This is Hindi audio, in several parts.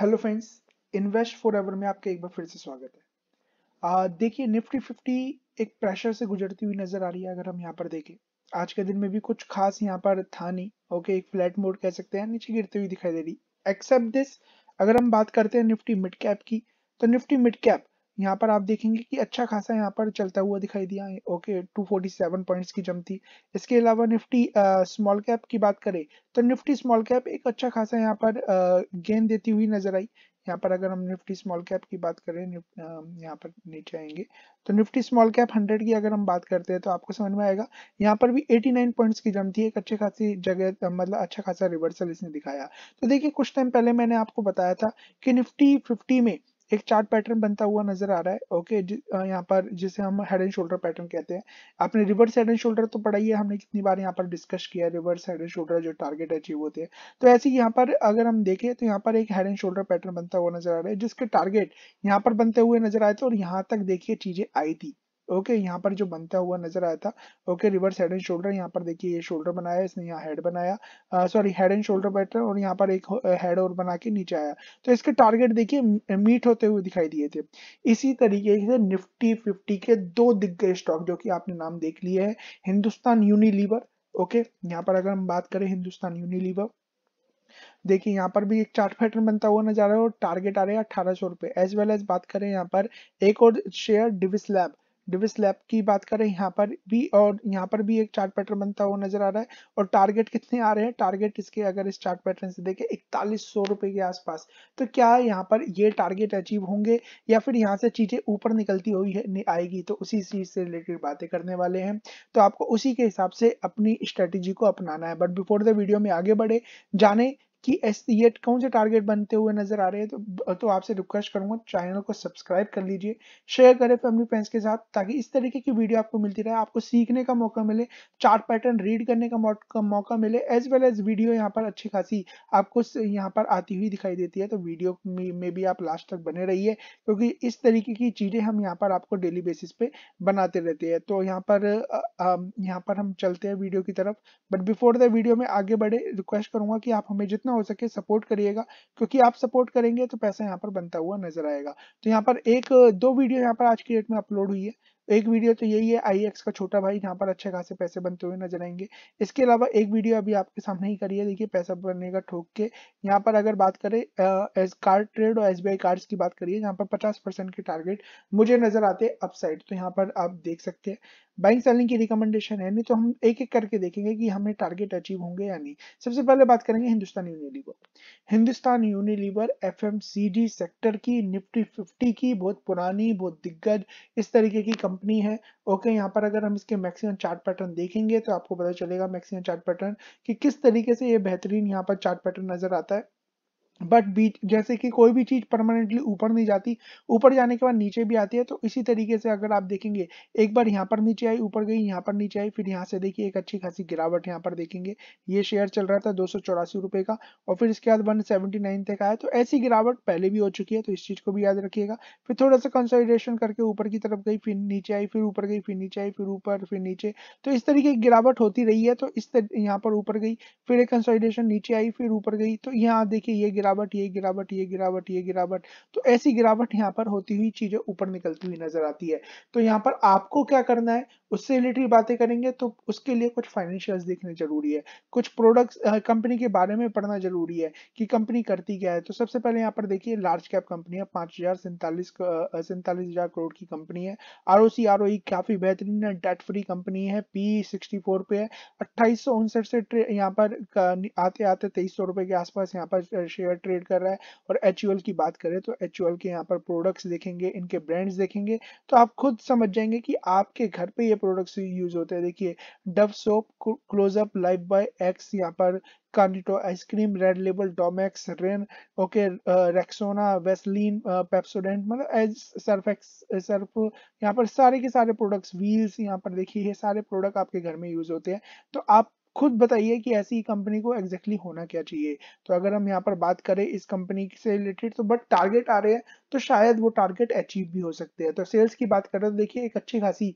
hello friends invest forever में आपका एक बार फिर से स्वागत है देखिए निफ्टी फिफ्टी एक प्रेशर से गुजरती हुई नजर आ रही है अगर हम यहाँ पर देखें आज के दिन में भी कुछ खास यहाँ पर था नहीं ओके एक फ्लैट मोड कह सकते हैं नीचे गिरती हुई दिखाई दे रही एक्सेप्ट दिस अगर हम बात करते हैं निफ्टी मिड कैप की तो निफ्टी मिड कैप यहाँ पर आप देखेंगे कि अच्छा खासा यहाँ पर चलता हुआ दिखाई दिया है ओके 247 पॉइंट्स की जम थी इसके अलावा निफ्टी स्मॉल कैप की बात करें तो निफ्टी स्मॉल कैप एक अच्छा खासा यहाँ पर गेंद देती हुई नजर आई यहाँ पर अगर हम निफ्टी स्मॉल कैप की बात करें यहाँ पर नीचे आएंगे तो निफ्टी स्मॉल कैप 100 की अगर हम बात करते हैं तो आपको समझ में आएगा यहाँ पर भी 89 पॉइंट्स की जम थी एक अच्छे खासी जगह मतलब अच्छा खासा रिवर्सल इसने दिखाया तो देखिए कुछ टाइम पहले मैंने आपको बताया था कि निफ्टी 50 में एक चार्ट पैटर्न बनता हुआ नजर आ रहा है ओके यहाँ पर जिसे हम हेड एंड शोल्डर पैटर्न कहते हैं आपने रिवर्स हेड एंड शोल्डर तो पढ़ाई है हमने कितनी बार यहाँ पर डिस्कस किया है रिवर्स हेड एंड शोल्डर जो टारगेट अचीव होते हैं तो ऐसे यहाँ पर अगर हम देखें तो यहाँ पर एक हेड एंड शोल्डर पैटर्न बनता हुआ नजर आ रहा है जिसके टारगेट यहाँ पर बनते हुए नजर आए थे और यहाँ तक देखिए चीजें आई थी ओके यहाँ पर जो बनता हुआ नजर आया था okay reverse head and shoulder यहाँ पर देखिए ये शोल्डर बनाया इसने यहाँ हेड बनाया sorry head and shoulder better और यहाँ पर एक हेड और बना के नीचे आया तो इसके टारगेट देखिए मीट होते हुए दिखाई दिए थे इसी तरीके से निफ्टी फिफ्टी के दो दिग्गज स्टॉक जो की आपने नाम देख लिए है हिंदुस्तान यूनिलीवर ओके यहाँ पर अगर हम बात करें हिंदुस्तान यूनिलीवर देखिए यहाँ पर भी एक चार्ट पैटर्न बनता हुआ नजर आ रहा है और टारगेट आ रहा है अठारह सौ रुपए एज वेल एज बात करें यहाँ पर एक और share Divi's lab Divi's lab की बात करें यहाँ पर भी और यहाँ पर भी एक चार्ट पैटर्न बनता हुआ नजर आ रहा है और टारगेट कितने आ रहे हैं टारगेट इसके अगर इस चार्ट पैटर्न से देखें इकतालीस सौ रुपए के आसपास तो क्या यहाँ पर ये टारगेट अचीव होंगे या फिर यहाँ से चीजें ऊपर निकलती हुई है आएगी तो उसी चीज से रिलेटेड बातें करने वाले हैं तो आपको उसी के हिसाब से अपनी स्ट्रेटेजी को अपनाना है बट बिफोर द वीडियो में आगे बढ़े जाने कि ये कौन से टारगेट बनते हुए नजर आ रहे हैं तो तो आपसे रिक्वेस्ट करूंगा चैनल को सब्सक्राइब कर लीजिए शेयर करें फैमिली फ्रेंड्स के साथ ताकि इस तरीके की वीडियो आपको मिलती रहे आपको सीखने का मौका मिले चार्ट पैटर्न रीड करने का मौका, मिले एज वेल एज वीडियो यहाँ पर अच्छी खासी आपको यहाँ पर आती हुई दिखाई देती है तो वीडियो में भी आप लास्ट तक बने रही क्योंकि तो इस तरीके की चीज़ें हम यहाँ पर आपको डेली बेसिस पे बनाते रहते हैं तो यहाँ पर यहाँ पर हम चलते हैं वीडियो की तरफ बट बिफोर द वीडियो में आगे बढ़े रिक्वेस्ट करूंगा कि आप हमें जितना जितना हो सके सपोर्ट करिएगा क्योंकि आप सपोर्ट करेंगे तो पैसा यहाँ पर बनता हुआ नजर आएगा तो यहाँ पर एक दो वीडियो यहाँ पर आज की डेट में अपलोड हुई है एक वीडियो तो यही है आई का छोटा भाई यहाँ पर अच्छे खासे पैसे बनते हुए नजर आएंगे इसके अलावा एक वीडियो अभी आपके सामने ही करी है देखिए पैसा बनने का ठोक के यहाँ पर अगर बात करें एस कार्ड ट्रेड और एस कार्ड्स की बात करिए यहाँ पर 50 परसेंट के टारगेट मुझे नजर आते हैं अपसाइड तो यहाँ पर आप देख सकते हैं बाइंग सेलिंग की रिकमेंडेशन है नहीं तो हम एक एक करके देखेंगे कि हमें टारगेट अचीव होंगे या नहीं सबसे पहले बात करेंगे Hindustan Unilever Hindustan Unilever FMCG sector की निफ्टी फिफ्टी की बहुत पुरानी बहुत दिग्गज इस तरीके की कंपनी है ओके यहाँ पर अगर हम इसके मैक्सिमम चार्ट पैटर्न देखेंगे तो आपको पता चलेगा मैक्सिमम चार्ट पैटर्न कि किस तरीके से ये बेहतरीन यहाँ पर चार्ट पैटर्न नजर आता है बट बीच जैसे कि कोई भी चीज़ परमानेंटली ऊपर नहीं जाती ऊपर जाने के बाद नीचे भी आती है तो इसी तरीके से अगर आप देखेंगे एक बार यहाँ पर नीचे आई ऊपर गई यहाँ पर नीचे आई फिर यहाँ से देखिए एक अच्छी खासी गिरावट यहाँ पर देखेंगे ये शेयर चल रहा था दो रुपए का और फिर इसके बाद वन तक आया तो ऐसी गिरावट पहले भी हो चुकी है तो इस चीज़ को भी याद रखिएगा फिर थोड़ा सा कंसल्टेशन करके ऊपर की तरफ गई फिर नीचे आई फिर ऊपर गई फिर नीचे आई फिर ऊपर फिर नीचे तो इस तरीके की गिरावट होती रही है तो इस यहाँ पर ऊपर गई फिर एक कंसल्टेशन नीचे आई फिर ऊपर गई तो यहाँ देखिए ये गिरावट गिरावट ये गिरावट ये गिरावट ये गिरावट तो ऐसी गिरावट यहाँ पर होती हुई चीजें ऊपर निकलती हुई नजर आती है तो यहाँ पर आपको क्या करना है उससे रिलेटेड बातें करेंगे तो उसके लिए कुछ फाइनेंशियल्स देखने जरूरी है कुछ प्रोडक्ट्स कंपनी के बारे में पढ़ना जरूरी है कि कंपनी करती क्या है तो सबसे पहले यहाँ पर देखिए लार्ज कैप कंपनी है पांच हजार सैंतालीस हजार करोड़ की कंपनी है आर ओ सी आर ओ काफी बेहतरीन है डेट फ्री कंपनी है पी सिक्सटी फोर पे है अट्ठाईस से यहाँ पर आते आते तेईस सौ रुपए के आसपास यहाँ पर शेयर बार ट्रेड कर रहा है और एच की बात करें तो एच के यहाँ पर प्रोडक्ट्स देखेंगे इनके ब्रांड्स देखेंगे तो आप खुद समझ जाएंगे कि आपके घर पे ये प्रोडक्ट्स यूज होते हैं देखिए Dove soap Closeup Lifebuoy Axe यहाँ पर Cornetto ice cream Red Label Domex Rin okay Rexona Vaseline Pepsodent मतलब एज सर्फेक्स सर्फ यहाँ पर सारे के सारे प्रोडक्ट्स व्हील्स यहाँ पर देखिए ये सारे प्रोडक्ट आपके घर में यूज होते हैं तो आप खुद बताइए कि ऐसी कंपनी को एग्जैक्टली exactly होना क्या चाहिए तो अगर हम यहाँ पर बात करें इस कंपनी से रिलेटेड तो बट टारगेट आ रहे हैं तो शायद वो टारगेट अचीव भी हो सकते हैं तो सेल्स की बात करें तो देखिए एक अच्छी खासी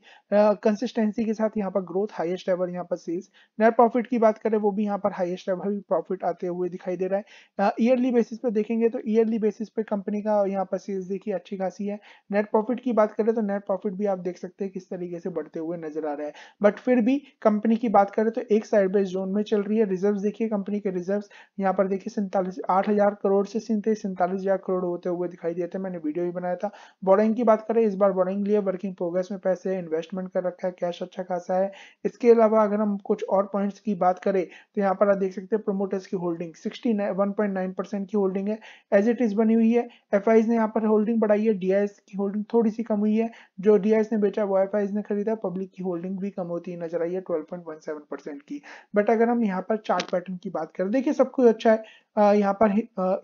कंसिस्टेंसी के साथ यहाँ पर ग्रोथ हाईएस्ट लेवल यहाँ पर सेल्स नेट प्रॉफिट की बात करें वो भी यहाँ पर हाईएस्ट लेवल प्रॉफिट आते हुए दिखाई दे रहा है ईयरली बेसिस पे देखेंगे तो ईयरली बेसिस पे कंपनी का यहाँ पर सेल्स देखिए अच्छी खासी है नेट प्रॉफिट की बात करें तो नेट प्रॉफिट भी आप देख सकते हैं किस तरीके से बढ़ते हुए नजर आ रहा है बट फिर भी कंपनी की बात करें तो एक साइड बेस जोन में चल रही है रिजर्व देखिए कंपनी के रिजर्व यहाँ पर देखिए सैंतालीस आठ करोड़ से सीधे सैंतालीस करोड़ होते हुए दिखाई देते हैं मैंने वीडियो भी बनाया था बोरिंग की बात करें इस बार बोरिंग लिए वर्किंग प्रोग्रेस में पैसे इन्वेस्टमेंट कर रखा है कैश अच्छा खासा है इसके अलावा अगर हम कुछ और पॉइंट्स की बात करें तो यहाँ पर आप देख सकते हैं प्रोमोटर्स की होल्डिंग सिक्सटी की होल्डिंग है एज इट इज बनी हुई है एफ ने यहाँ पर होल्डिंग बढ़ाई है डी की होल्डिंग थोड़ी सी कम हुई है जो डी ने बेचा वो एफ ने खरीदा पब्लिक की होल्डिंग भी कम होती नजर आई है ट्वेल्व की बट अगर हम यहाँ पर चार्ट पैटर्न की बात करें देखिए सब कुछ अच्छा है यहाँ पर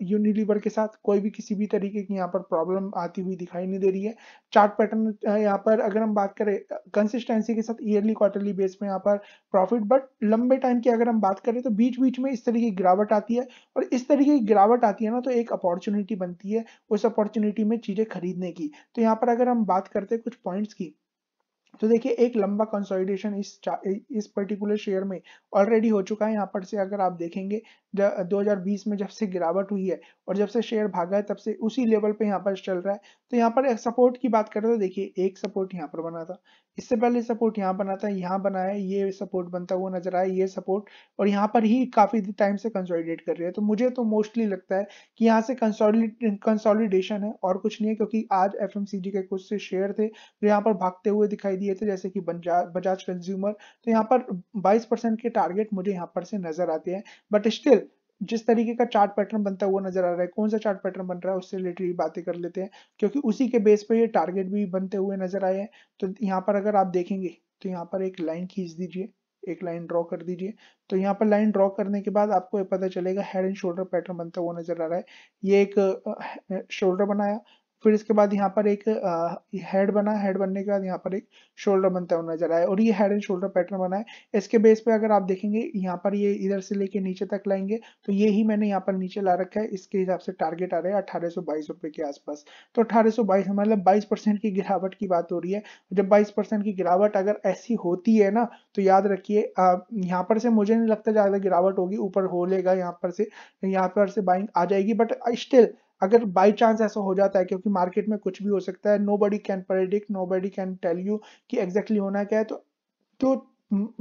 यूनिलीवर के साथ कोई भी किसी भी तरीके की यहाँ पर प्रॉब्लम आती हुई दिखाई नहीं दे रही है चार्ट पैटर्न यहाँ पर अगर हम बात करें कंसिस्टेंसी के साथ ईयरली क्वार्टरली बेस में यहाँ पर प्रॉफिट बट लंबे टाइम की अगर हम बात करें तो बीच बीच में इस तरीके की गिरावट आती है और इस तरीके की गिरावट आती है ना तो एक अपॉर्चुनिटी बनती है उस अपॉर्चुनिटी में चीज़ें खरीदने की तो यहाँ पर अगर हम बात करते हैं कुछ पॉइंट्स की तो देखिए एक लंबा कंसोलिडेशन इस इस पर्टिकुलर शेयर में ऑलरेडी हो चुका है यहाँ पर से अगर आप देखेंगे दो बीस में जब से गिरावट हुई है और जब से शेयर भागा है तब से उसी लेवल पे यहाँ पर चल रहा है तो यहाँ पर सपोर्ट की बात करें तो देखिए एक सपोर्ट यहाँ पर बना था इससे पहले सपोर्ट यहाँ बना था यहाँ बना है ये सपोर्ट बनता हुआ नजर आया ये सपोर्ट और यहाँ पर ही काफी टाइम से कंसोलिडेट कर रही है तो मुझे तो मोस्टली लगता है कि यहाँ से कंसोलिडेशन है और कुछ नहीं है क्योंकि आज एफ के कुछ से शेयर थे जो यहाँ पर भागते हुए दिखाई दिए थे जैसे कि बजाज कंज्यूमर तो यहाँ पर 22 परसेंट के टारगेट मुझे यहाँ पर से नजर आते हैं बट स्टिल जिस तरीके का चार्ट पैटर्न बनता है वो नजर आ रहा है कौन सा चार्ट पैटर्न बन रहा है उससे रिलेटेड बातें कर लेते हैं क्योंकि उसी के बेस पे ये टारगेट भी बनते हुए नजर आए हैं तो यहाँ पर अगर आप देखेंगे तो यहाँ पर एक लाइन खींच दीजिए एक लाइन ड्रॉ कर दीजिए तो यहाँ पर लाइन ड्रॉ करने के बाद आपको ये पता चलेगा हेड एंड शोल्डर पैटर्न बनता हुआ नजर आ रहा है ये एक शोल्डर बनाया फिर इसके बाद यहाँ पर एक हेड बना हेड बनने के बाद यहाँ पर एक शोल्डर बनता हुआ नजर आया और ये हेड एंड शोल्डर पैटर्न बना है इसके बेस पे अगर आप देखेंगे यहाँ पर ये इधर से लेके नीचे तक लाएंगे तो ये ही मैंने यहाँ पर नीचे ला रखा है इसके हिसाब से टारगेट आ रहा है अठारह रुपए के आसपास तो अठारह मतलब बाईस की गिरावट की बात हो रही है जब बाईस की गिरावट अगर ऐसी होती है ना तो याद रखिये यहाँ पर से मुझे नहीं लगता ज्यादा गिरावट होगी ऊपर हो लेगा यहाँ पर से यहाँ पर से बाइंग आ जाएगी बट स्टिल अगर बाय चांस ऐसा हो जाता है क्योंकि मार्केट में कुछ भी हो सकता है nobody can predict nobody can tell you कि एग्जैक्टली होना क्या है तो तो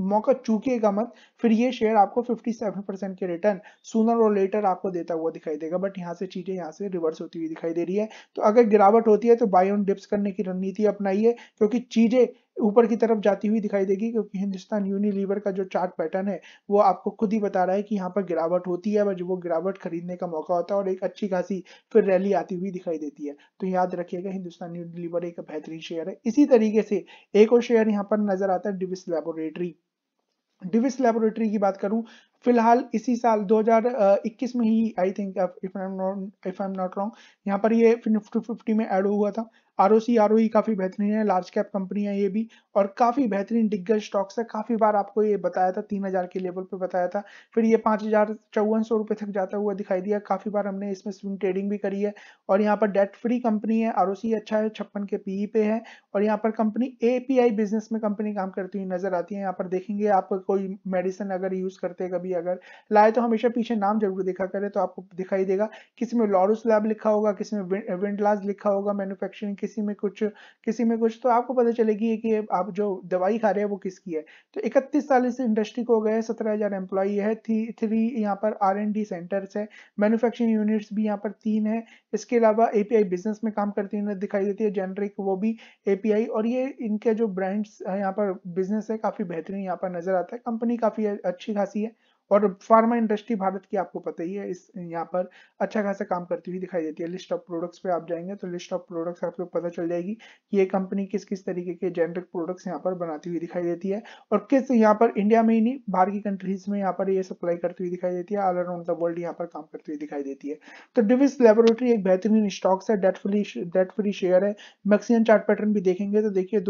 मौका चूकेगा मत फिर ये शेयर आपको 57 परसेंट के रिटर्न सुनर और लेटर आपको देता हुआ दिखाई देगा बट यहाँ से चीजें यहाँ से रिवर्स होती हुई दिखाई दे रही है तो अगर गिरावट होती है तो बाय ऑन डिप्स करने की रणनीति अपनाइए क्योंकि चीजें ऊपर की तरफ जाती हुई दिखाई देगी क्योंकि हिंदुस्तान यूनिलीवर का जो चार्ट पैटर्न है वो आपको खुद ही बता रहा है कि यहाँ पर गिरावट होती है वो गिरावट खरीदने का मौका होता है और एक अच्छी खासी फिर रैली आती हुई दिखाई देती है तो याद रखिएगा हिंदुस्तान यूनिलीवर एक बेहतरीन शेयर है इसी तरीके से एक और शेयर यहाँ पर नजर आता है डिविस लेबोरेटरी डिविस लेबोरेटरी की बात करूं फिलहाल इसी साल 2021 में ही I think if I am not if I am not wrong यहाँ पर ये निफ्टी फिफ्टी में ऐड हुआ था R O C R O E e काफ़ी बेहतरीन है लार्ज कैप कंपनी है ये भी और काफ़ी बेहतरीन दिग्गज स्टॉक्स है काफ़ी बार आपको ये बताया था तीन हज़ार के लेवल पे बताया था फिर ये पाँच हज़ार चौवन सौ रुपये तक जाता हुआ दिखाई दिया काफ़ी बार हमने इसमें स्विंग ट्रेडिंग भी करी है और यहाँ पर डेट फ्री कंपनी है आर ओ सी अच्छा है छप्पन के पी ई e पे है और यहाँ पर company A P I business में कंपनी काम करती हुई नज़र आती है यहाँ पर देखेंगे आप कोई मेडिसिन अगर यूज़ करते कभी भी अगर लाए तो हमेशा पीछे नाम जरूर देखा करें तो आपको दिखाई देगा किसी में लॉरस लैब लिखा होगा किसी में विंडलाज लिखा होगा मैन्युफैक्चरिंग किसी में कुछ किसी में कुछ तो आपको पता चलेगी कि आप जो दवाई खा रहे हैं वो किसकी है तो इकतीस साल इस इंडस्ट्री को गए सत्रह हजार एम्प्लॉई है थ्री यहाँ पर आर एंड डी सेंटर्स है मैन्युफैक्चरिंग यूनिट्स भी यहाँ पर तीन है इसके अलावा एपीआई बिजनेस में काम करती यूनिट दिखाई देती है जेनरिक वो भी एपीआई और ये इनके जो ब्रांड्स यहाँ पर बिजनेस है काफी बेहतरीन यहाँ पर नजर आता है कंपनी काफी अच्छी खासी है और फार्मा इंडस्ट्री भारत की आपको पता ही है इस यहाँ पर अच्छा खासा काम करती हुई दिखाई देती है लिस्ट ऑफ प्रोडक्ट्स पे आप जाएंगे तो लिस्ट ऑफ प्रोडक्ट्स आपको पता चल जाएगी कि ये कंपनी किस किस तरीके के जेनरिक प्रोडक्ट्स यहाँ पर बनाती हुई दिखाई देती है और किस यहाँ पर इंडिया में ही नहीं बाहर की कंट्रीज में यहाँ पर ये सप्लाई करती हुई दिखाई देती है ऑल अराउंड द वर्ल्ड यहाँ पर काम करती हुई दिखाई देती है तो डिविस लेबोरेटरी एक बेहतरीन स्टॉक्स है debt free debt free share है मैक्सिमम चार्ट पैटर्न भी देखेंगे तो देखिए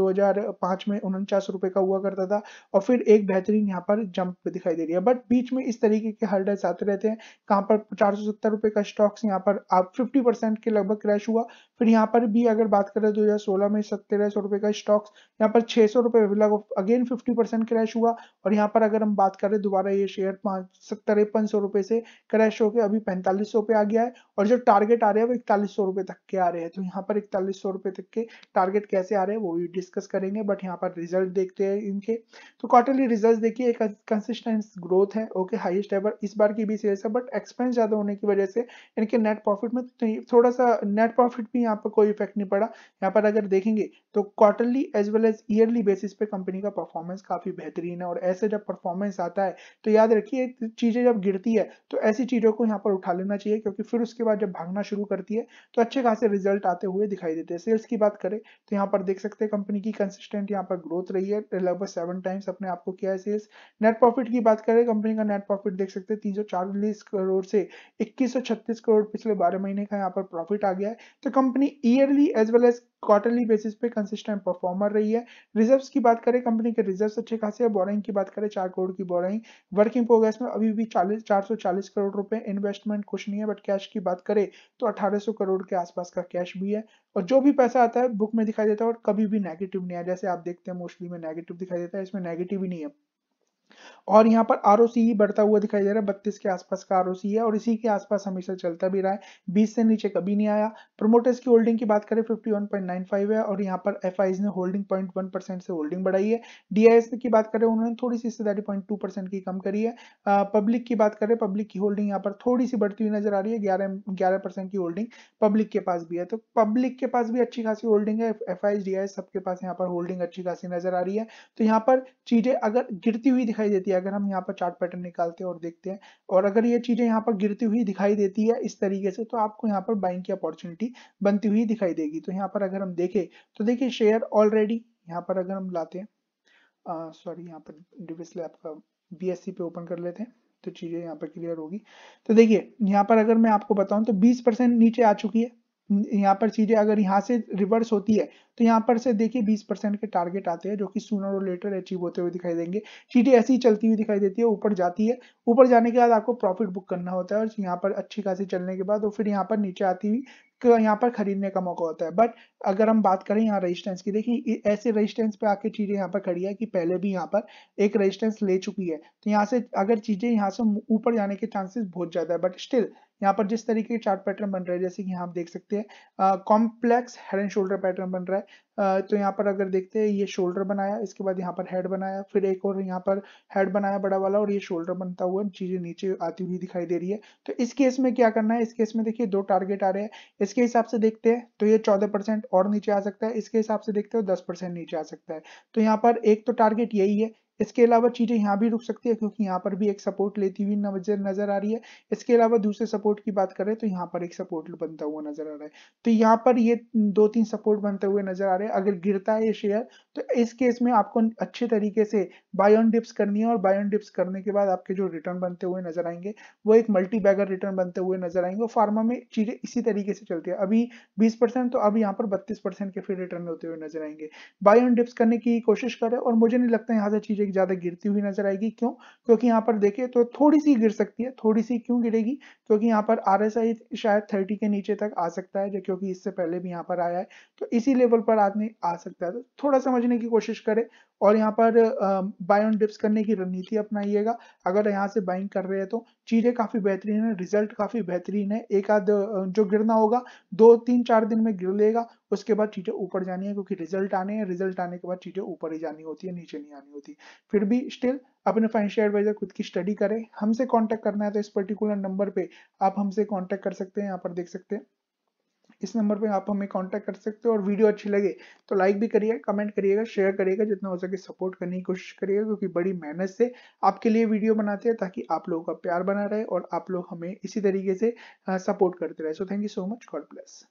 पांच में उनचास रुपए का हुआ करता था और फिर एक बेहतरीन यहाँ पर जंप दिखाई दे रही है बट बीच में इस तरीके के हर्डल्स आते रहते हैं कहाँ पर चार सौ सत्तर रुपये का स्टॉक्स यहाँ पर आप फिफ्टी परसेंट के लगभग क्रैश हुआ फिर यहाँ पर भी अगर बात करें दो तो हज़ार सोलह में सत्रह सौ रुपये का स्टॉक्स यहाँ पर छः सौ रुपये लगभग अगेन फिफ्टी परसेंट क्रैश हुआ और यहाँ पर अगर हम बात करें दोबारा ये शेयर पाँच सत्तर पचपन सौ रुपये से क्रैश होकर अभी पैंतालीस सौ पे आ गया है और जो टारगेट आ रहे हैं वो इकतालीस सौ रुपये तक के आ रहे हैं तो यहाँ पर इकतालीस सौ रुपये तक के टारगेट कैसे आ रहे हैं वो भी डिस्कस करेंगे बट यहाँ पर रिजल्ट देखते हैं इनके तो क्वार्टरली रिजल्ट देखिए एक कंसिस्टेंस ग्रोथ है ओके हाईएस्ट एवर इस बार की भी सेल्स है बट एक्सपेंस ज़्यादा होने की वजह से इनके नेट प्रॉफिट में तो थोड़ा सा नेट प्रॉफिट भी यहाँ पर कोई इफेक्ट नहीं पड़ा यहाँ पर अगर देखेंगे तो quarterly as well as yearly basis पे कंपनी का परफॉर्मेंस काफ़ी बेहतरीन है और ऐसे जब परफॉर्मेंस आता है तो याद रखिए चीज़ें जब गिरती है तो ऐसी चीज़ों को यहाँ पर उठा लेना चाहिए क्योंकि फिर उसके बाद जब भागना शुरू करती है तो अच्छे खासे रिजल्ट आते हुए दिखाई देते हैं सेल्स की बात करें तो यहाँ पर देख सकते हैं कंपनी की कंसिस्टेंट यहाँ पर ग्रोथ रही है लगभग सेवन टाइम्स अपने आपको किया है सेल्स नेट प्रॉफिट की बात करें कंपनी का नेट प्रॉफिट देख सकते हैं तीन सौ चालीस करोड़ से इक्कीस सौ छत्तीस करोड़ पिछले बारह महीने का यहाँ पर प्रॉफिट आ गया है तो company yearly as well as quarterly basis पे कंसिस्टेंट परफॉर्मर रही है रिजर्व्स की बात करें कंपनी के रिजर्व्स अच्छे खासे हैं बोरिंग की बात करें चार करोड़ की बोरिंग वर्किंग प्रोग्रेस में अभी भी चालीस चार सौ चालीस करोड़ रुपए इन्वेस्टमेंट कुछ नहीं है बट कैश की बात करें तो अठारह सौ करोड़ के आसपास का कैश भी है और जो भी पैसा आता है बुक में दिखाई देता है और कभी भी नेगेटिव नहीं है जैसे आप देखते हैं मोस्टली में नेगेटिव दिखाई देता है इसमें नेगेटिव ही नहीं है और यहाँ पर आर ही बढ़ता हुआ दिखाई दे रहा है बत्तीस के आसपास का आर है और इसी के आसपास हमेशा चलता भी रहा है बीस से नीचे कभी नहीं आया प्रोमोटर्स की होल्डिंग की बात करें fifty one point nine five है और यहाँ पर एफ ने होल्डिंग पॉइंट वन परसेंट से होल्डिंग बढ़ाई है डीआईएस की बात करें उन्होंने थोड़ी सी हिस्सेदारी पॉइंट टू परसेंट की कम करी है पब्लिक की बात करें पब्लिक की होल्डिंग यहाँ पर थोड़ी सी बढ़ती हुई नजर आ रही है ग्यारह ग्यारह की होल्डिंग पब्लिक के पास भी है तो पब्लिक के पास भी अच्छी खासी होल्डिंग है एफ आई सबके पास यहाँ पर होल्डिंग अच्छी खासी नजर आ रही है तो यहाँ पर चीजें अगर गिरती हुई दिखाई दिखाई देती है अगर हम यहाँ पर चार्ट पैटर्न निकालते हैं और देखते हैं और अगर ये चीजें यहाँ पर गिरती हुई दिखाई देती है इस तरीके से तो आपको यहाँ पर बाइंग की अपॉर्चुनिटी बनती हुई दिखाई देगी तो यहाँ पर अगर हम देखें तो देखिए शेयर ऑलरेडी यहाँ पर अगर हम लाते हैं सॉरी यहाँ पर डिविसले आपका बी पे ओपन कर लेते हैं तो चीजें यहाँ पर क्लियर होगी तो देखिए यहाँ पर अगर मैं आपको बताऊं तो 20 परसेंट नीचे आ चुकी है यहाँ पर चीजें अगर यहाँ से रिवर्स होती है तो यहाँ पर से देखिए 20 परसेंट के टारगेट आते हैं जो कि सुनर और लेटर अचीव होते हुए दिखाई देंगे चीजें ऐसी चलती हुई दिखाई देती है ऊपर जाती है ऊपर जाने के बाद आपको प्रॉफिट बुक करना होता है और यहाँ पर अच्छी खासी चलने के बाद और फिर यहाँ पर नीचे आती हुई यहाँ पर खरीदने का मौका होता है बट अगर हम बात करें यहाँ रेजिस्टेंस की देखिए ऐसे रेजिस्टेंस पे आके चीजें यहाँ पर खड़ी है कि पहले भी यहाँ पर एक रेजिस्टेंस ले चुकी है तो यहाँ से अगर चीजें यहाँ से ऊपर जाने के चांसेस बहुत ज्यादा है बट स्टिल यहाँ पर जिस तरीके के चार्ट पैटर्न बन रहे हैं जैसे कि यहाँ आप देख सकते हैं complex head and shoulder pattern बन रहा है uh, तो यहाँ पर अगर देखते हैं ये शोल्डर बनाया इसके बाद यहाँ पर हेड बनाया फिर एक और यहाँ पर हेड बनाया बड़ा वाला और ये शोल्डर बनता हुआ चीजें नीचे आती हुई दिखाई दे रही है तो इस केस में क्या करना है इस केस में देखिए दो टारगेट आ रहे हैं इसके हिसाब से देखते हैं तो ये चौदह और नीचे आ सकता है इसके हिसाब से देखते हो दस नीचे आ सकता है तो यहाँ पर एक तो टारगेट यही है इसके अलावा चीज़ें यहाँ भी रुक सकती है क्योंकि यहाँ पर भी एक सपोर्ट लेती हुई नजर नजर आ रही है इसके अलावा दूसरे सपोर्ट की बात करें तो यहाँ पर एक सपोर्ट बनता हुआ नजर आ रहा है तो यहाँ पर ये दो तीन सपोर्ट बनते हुए नजर आ रहे हैं अगर गिरता है ये शेयर तो इस केस में आपको अच्छे तरीके से बाय ऑन डिप्स करनी है और बाय ऑन डिप्स करने के बाद आपके जो रिटर्न बनते हुए नजर आएंगे वो एक मल्टी बैगर रिटर्न बनते हुए नजर आएंगे और फार्मा में चीजें इसी तरीके से चलती है अभी बीस परसेंट तो अब यहाँ पर बत्तीस परसेंट के फिर रिटर्न होते हुए नजर आएंगे बाय ऑन डिप्स करने की कोशिश करें और मुझे नहीं लगता यहाँ से चीजें मार्केट ज्यादा गिरती हुई नजर आएगी क्यों क्योंकि यहाँ पर देखिए तो थोड़ी सी गिर सकती है थोड़ी सी क्यों गिरेगी क्योंकि यहाँ पर आर शायद थर्टी के नीचे तक आ सकता है क्योंकि इससे पहले भी यहाँ पर आया है तो इसी लेवल पर आदमी आ सकता है तो थोड़ा समझने की कोशिश करें और यहाँ पर बाय ऑन डिप्स करने की रणनीति अपनाइएगा अगर यहाँ से बाइंग कर रहे हैं तो चीज़ें काफ़ी बेहतरीन है रिजल्ट काफ़ी बेहतरीन है एक आध जो गिरना होगा दो तीन चार दिन में गिर लेगा उसके बाद चीज़ें ऊपर जानी है क्योंकि रिजल्ट आने हैं रिजल्ट आने के बाद चीज़ें ऊपर ही जानी होती है नीचे नहीं आनी होती फिर भी स्टिल अपने फाइनेंशियल एडवाइजर खुद की स्टडी करें हमसे कॉन्टेक्ट करना है तो इस पर्टिकुलर नंबर पे आप हमसे कॉन्टेक्ट कर सकते हैं यहाँ पर देख सकते हैं इस नंबर पे आप हमें कांटेक्ट कर सकते हो और वीडियो अच्छी लगे तो लाइक भी करिएगा कमेंट करिएगा शेयर करिएगा जितना हो सके सपोर्ट करने की कोशिश करिएगा क्योंकि बड़ी मेहनत से आपके लिए वीडियो बनाते हैं ताकि आप लोगों का प्यार बना रहे और आप लोग हमें इसी तरीके से सपोर्ट करते रहे so thank you so much God bless